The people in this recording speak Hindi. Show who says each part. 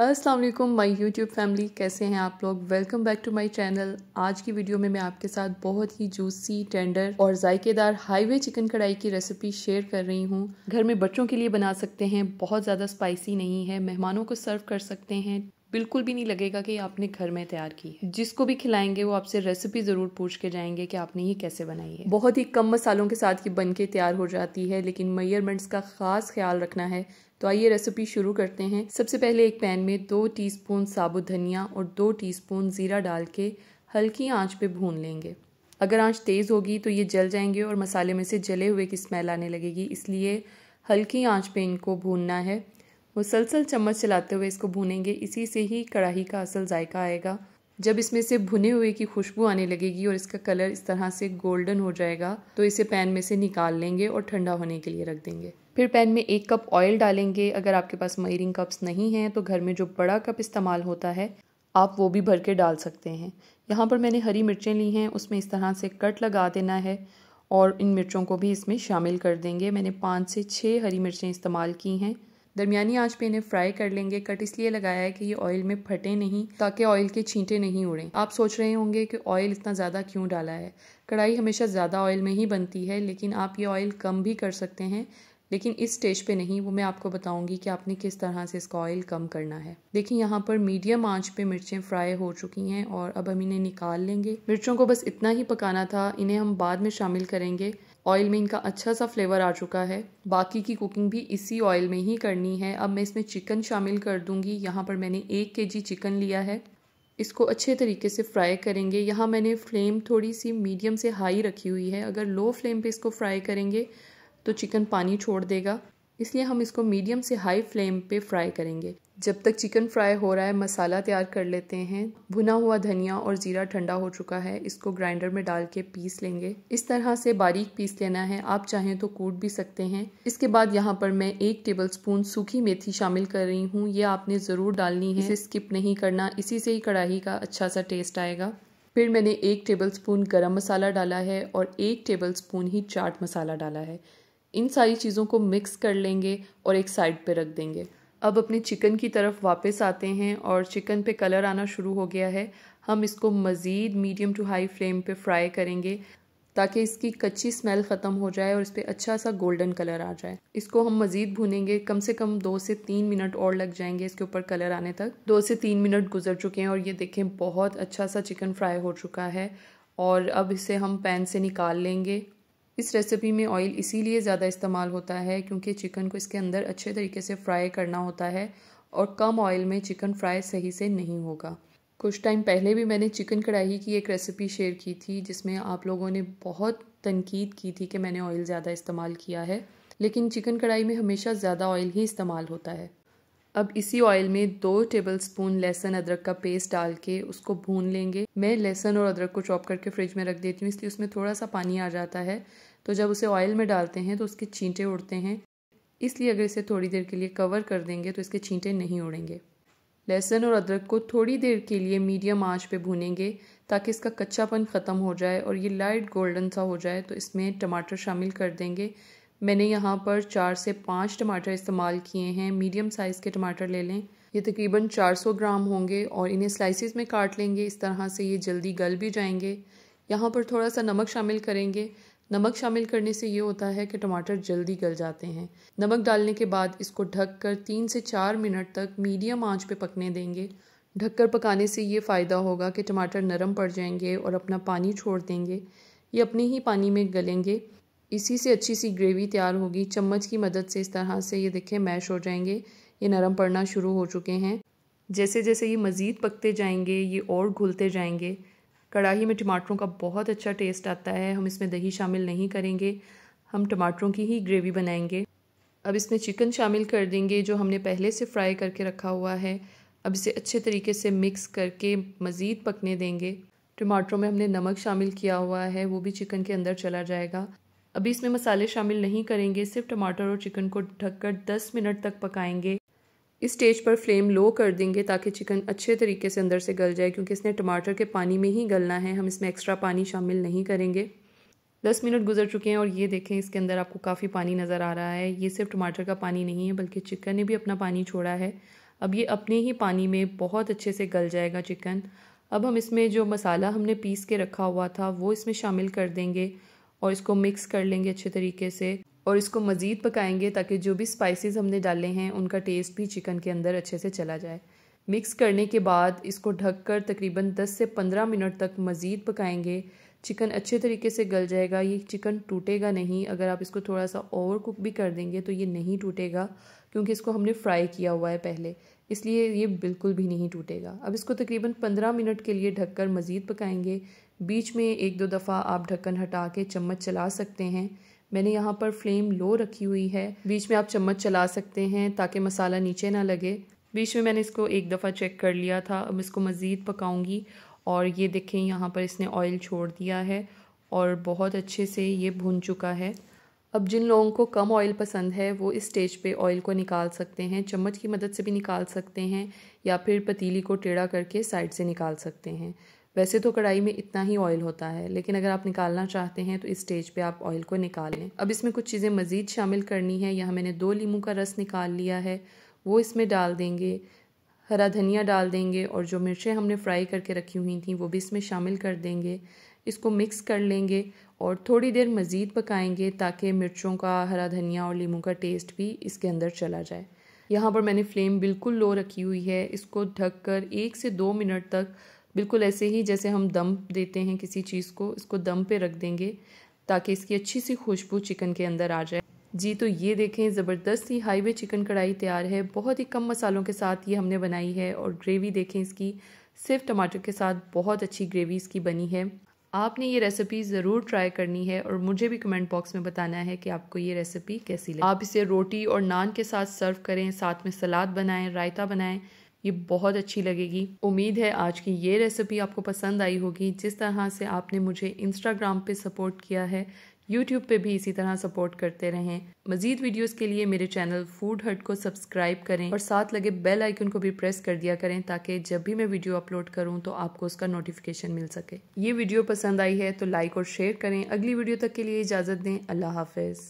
Speaker 1: अस्सलाम वालेकुम माय यूट्यूब फैमिली कैसे हैं आप लोग welcome back to my channel आज की वीडियो में मैं आपके साथ बहुत ही जूसी टेंडर और जायकेदार हाईवे चिकन कढ़ाई की रेसिपी शेयर कर रही हूँ घर में बच्चों के लिए बना सकते हैं बहुत ज़्यादा स्पाइसी नहीं है मेहमानों को सर्व कर सकते हैं बिल्कुल भी नहीं लगेगा कि आपने घर में तैयार की है जिसको भी खिलाएंगे वो आपसे रेसिपी ज़रूर पूछ के जाएंगे कि आपने ये कैसे बनाई है बहुत ही कम मसालों के साथ ये बन के तैयार हो जाती है लेकिन मेयरमेंट्स का ख़ास ख्याल रखना है तो आइए रेसिपी शुरू करते हैं सबसे पहले एक पैन में दो टीस्पून साबुत धनिया और दो टीस्पून ज़ीरा डाल के हल्की आंच पे भून लेंगे अगर आंच तेज़ होगी तो ये जल जाएंगे और मसाले में से जले हुए की स्मेल आने लगेगी इसलिए हल्की आंच पे इनको भूनना है मुसलसल चम्मच चलाते हुए इसको भूनेंगे इसी से ही कढ़ाई का असल जायका आएगा जब इसमें से भुने हुए की खुशबू आने लगेगी और इसका कलर इस तरह से गोल्डन हो जाएगा तो इसे पैन में से निकाल लेंगे और ठंडा होने के लिए रख देंगे फिर पैन में एक कप ऑयल डालेंगे अगर आपके पास मयरिंग कप्स नहीं हैं तो घर में जो बड़ा कप इस्तेमाल होता है आप वो भी भर के डाल सकते हैं यहाँ पर मैंने हरी मिर्चें ली हैं उसमें इस तरह से कट लगा देना है और इन मिर्चों को भी इसमें शामिल कर देंगे मैंने पाँच से छः हरी मिर्चें इस्तेमाल की हैं दरमियानी आंच पे इन्हें फ्राई कर लेंगे कट इसलिए लगाया है कि ये ऑयल में फटे नहीं ताकि ऑयल के छींटे नहीं उड़ें आप सोच रहे होंगे कि ऑयल इतना ज़्यादा क्यों डाला है कढ़ाई हमेशा ज़्यादा ऑयल में ही बनती है लेकिन आप ये ऑयल कम भी कर सकते हैं लेकिन इस स्टेज पे नहीं वो मैं आपको बताऊंगी कि आपने किस तरह से इसका ऑयल कम करना है देखिए यहाँ पर मीडियम आंच पे मिर्चें फ्राई हो चुकी हैं और अब हम इन्हें निकाल लेंगे मिर्चों को बस इतना ही पकाना था इन्हें हम बाद में शामिल करेंगे ऑयल में इनका अच्छा सा फ्लेवर आ चुका है बाकी की कुकिंग भी इसी ऑयल में ही करनी है अब मैं इसमें चिकन शामिल कर दूंगी यहाँ पर मैंने एक के जी चिकन लिया है इसको अच्छे तरीके से फ्राई करेंगे यहाँ मैंने फ्लेम थोड़ी सी मीडियम से हाई रखी हुई है अगर लो फ्लेम पे इसको फ्राई करेंगे तो चिकन पानी छोड़ देगा इसलिए हम इसको मीडियम से हाई फ्लेम पे फ्राई करेंगे जब तक चिकन फ्राई हो रहा है मसाला तैयार कर लेते हैं भुना हुआ धनिया और जीरा ठंडा हो चुका है इसको ग्राइंडर में डाल के पीस लेंगे इस तरह से बारीक पीस लेना है आप चाहें तो कूट भी सकते हैं इसके बाद यहाँ पर मैं एक टेबल स्पून सूखी मेथी शामिल कर रही हूँ ये आपने ज़रूर डालनी है इसे स्किप नहीं करना इसी से ही कढ़ाही का अच्छा सा टेस्ट आएगा फिर मैंने एक टेबल स्पून गर्म मसाला डाला है और एक टेबल स्पून ही चाट मसाला डाला है इन सारी चीज़ों को मिक्स कर लेंगे और एक साइड पे रख देंगे अब अपने चिकन की तरफ वापस आते हैं और चिकन पे कलर आना शुरू हो गया है हम इसको मज़ीद मीडियम टू हाई फ्लेम पे फ्राई करेंगे ताकि इसकी कच्ची स्मेल ख़त्म हो जाए और इस पर अच्छा सा गोल्डन कलर आ जाए इसको हम मज़ीद भुनेंगे कम से कम दो से तीन मिनट और लग जाएंगे इसके ऊपर कलर आने तक दो से तीन मिनट गुजर चुके हैं और ये देखें बहुत अच्छा सा चिकन फ्राई हो चुका है और अब इसे हम पैन से निकाल लेंगे इस रेसिपी में ऑयल इसीलिए ज़्यादा इस्तेमाल होता है क्योंकि चिकन को इसके अंदर अच्छे तरीके से फ्राई करना होता है और कम ऑयल में चिकन फ्राई सही से नहीं होगा कुछ टाइम पहले भी मैंने चिकन कढ़ाई की एक रेसिपी शेयर की थी जिसमें आप लोगों ने बहुत तनकीद की थी कि मैंने ऑयल ज़्यादा इस्तेमाल किया है लेकिन चिकन कढ़ाई में हमेशा ज़्यादा ऑयल ही इस्तेमाल होता है अब इसी ऑयल में दो टेबल स्पून लहसन अदरक का पेस्ट डाल के उसको भून लेंगे मैं लहसन और अदरक को चॉप करके फ्रिज में रख देती हूँ इसलिए उसमें थोड़ा सा पानी आ जाता है तो जब उसे ऑयल में डालते हैं तो उसके छींटे उड़ते हैं इसलिए अगर इसे थोड़ी देर के लिए कवर कर देंगे तो इसके छींटे नहीं उड़ेंगे लहसुन और अदरक को थोड़ी देर के लिए मीडियम आंच पे भूनेंगे ताकि इसका कच्चापन ख़त्म हो जाए और ये लाइट गोल्डन सा हो जाए तो इसमें टमाटर शामिल कर देंगे मैंने यहाँ पर चार से पाँच टमाटर इस्तेमाल किए हैं मीडियम साइज़ के टमाटर ले लें ये तकरीबन 400 ग्राम होंगे और इन्हें स्लाइसिस में काट लेंगे इस तरह से ये जल्दी गल भी जाएंगे यहाँ पर थोड़ा सा नमक शामिल करेंगे नमक शामिल करने से ये होता है कि टमाटर जल्दी गल जाते हैं नमक डालने के बाद इसको ढक कर तीन से चार मिनट तक मीडियम आंच पे पकने देंगे ढककर पकाने से ये फ़ायदा होगा कि टमाटर नरम पड़ जाएंगे और अपना पानी छोड़ देंगे ये अपने ही पानी में गलेंगे इसी से अच्छी सी ग्रेवी तैयार होगी चम्मच की मदद से इस तरह से ये देखें मैश हो जाएंगे ये नरम पड़ना शुरू हो चुके हैं जैसे जैसे ये मज़ीद पकते जाएंगे ये और घुलते जाएंगे कढ़ाई में टमाटरों का बहुत अच्छा टेस्ट आता है हम इसमें दही शामिल नहीं करेंगे हम टमाटरों की ही ग्रेवी बनाएंगे अब इसमें चिकन शामिल कर देंगे जो हमने पहले से फ्राई करके रखा हुआ है अब इसे अच्छे तरीके से मिक्स करके मज़ीद पकने देंगे टमाटरों में हमने नमक शामिल किया हुआ है वो भी चिकन के अंदर चला जाएगा अभी इसमें मसाले शामिल नहीं करेंगे सिर्फ टमाटर और चिकन को ढककर 10 मिनट तक पकाएंगे इस स्टेज पर फ्लेम लो कर देंगे ताकि चिकन अच्छे तरीके से अंदर से गल जाए क्योंकि इसने टमाटर के पानी में ही गलना है हम इसमें एक्स्ट्रा पानी शामिल नहीं करेंगे दस मिनट गुजर चुके हैं और ये देखें इसके अंदर आपको काफ़ी पानी नज़र आ रहा है ये सिर्फ टमाटर का पानी नहीं है बल्कि चिकन ने भी अपना पानी छोड़ा है अब ये अपने ही पानी में बहुत अच्छे से गल जाएगा चिकन अब हम इसमें जो मसाला हमने पीस के रखा हुआ था वो इसमें शामिल कर देंगे और इसको मिक्स कर लेंगे अच्छे तरीके से और इसको मज़ीद पकाएंगे ताकि जो भी स्पाइसेस हमने डाले हैं उनका टेस्ट भी चिकन के अंदर अच्छे से चला जाए मिक्स करने के बाद इसको ढककर तकरीबन 10 से 15 मिनट तक मज़ीद पकाएंगे चिकन अच्छे तरीके से गल जाएगा ये चिकन टूटेगा नहीं अगर आप इसको थोड़ा सा ओवर कुक भी कर देंगे तो ये नहीं टूटेगा क्योंकि इसको हमने फ्राई किया हुआ है पहले इसलिए ये बिल्कुल भी नहीं टूटेगा अब इसको तकरीबन पंद्रह मिनट के लिए ढककर मज़ीद पकाएंगे बीच में एक दो दफ़ा आप ढक्कन हटा के चम्मच चला सकते हैं मैंने यहाँ पर फ्लेम लो रखी हुई है बीच में आप चम्मच चला सकते हैं ताकि मसाला नीचे ना लगे बीच में मैंने इसको एक दफ़ा चेक कर लिया था अब इसको मज़ीद पकाऊंगी और ये देखें यहाँ पर इसने ऑयल छोड़ दिया है और बहुत अच्छे से ये भुन चुका है अब जिन लोगों को कम ऑयल पसंद है वो इस स्टेज पे ऑयल को निकाल सकते हैं चम्मच की मदद से भी निकाल सकते हैं या फिर पतीली को टेढ़ा करके साइड से निकाल सकते हैं वैसे तो कढ़ाई में इतना ही ऑयल होता है लेकिन अगर आप निकालना चाहते हैं तो इस स्टेज पे आप ऑयल को निकाल लें अब इसमें कुछ चीज़ें मज़ीद शामिल करनी है यहाँ मैंने दो लीमू का रस निकाल लिया है वो इसमें डाल देंगे हरा धनिया डाल देंगे और जो मिर्चें हमने फ्राई करके रखी हुई थी वो भी इसमें शामिल कर देंगे इसको मिक्स कर लेंगे और थोड़ी देर मज़ीद पकाएंगे ताकि मिर्चों का हरा धनिया और लीमू का टेस्ट भी इसके अंदर चला जाए यहाँ पर मैंने फ्लेम बिल्कुल लो रखी हुई है इसको ढककर एक से दो मिनट तक बिल्कुल ऐसे ही जैसे हम दम देते हैं किसी चीज़ को इसको दम पे रख देंगे ताकि इसकी अच्छी सी खुशबू चिकन के अंदर आ जाए जी तो ये देखें ज़बरदस्त ही हाईवे चिकन कढ़ाई तैयार है बहुत ही कम मसालों के साथ ये हमने बनाई है और ग्रेवी देखें इसकी सिर्फ टमाटर के साथ बहुत अच्छी ग्रेवी इसकी बनी है आपने ये रेसिपी ज़रूर ट्राई करनी है और मुझे भी कमेंट बॉक्स में बताना है कि आपको ये रेसिपी कैसी लगी आप इसे रोटी और नान के साथ सर्व करें साथ में सलाद बनाएं रायता बनाएं ये बहुत अच्छी लगेगी उम्मीद है आज की ये रेसिपी आपको पसंद आई होगी जिस तरह से आपने मुझे इंस्टाग्राम पे सपोर्ट किया है यूट्यूब पे भी इसी तरह सपोर्ट करते रहें मजीद वीडियोस के लिए मेरे चैनल फूड हट को सब्सक्राइब करें और साथ लगे बेल आइकन को भी प्रेस कर दिया करें ताकि जब भी मैं वीडियो अपलोड करूं तो आपको उसका नोटिफिकेशन मिल सके ये वीडियो पसंद आई है तो लाइक और शेयर करें अगली वीडियो तक के लिए इजाज़त दें अल्लाह हाफिज़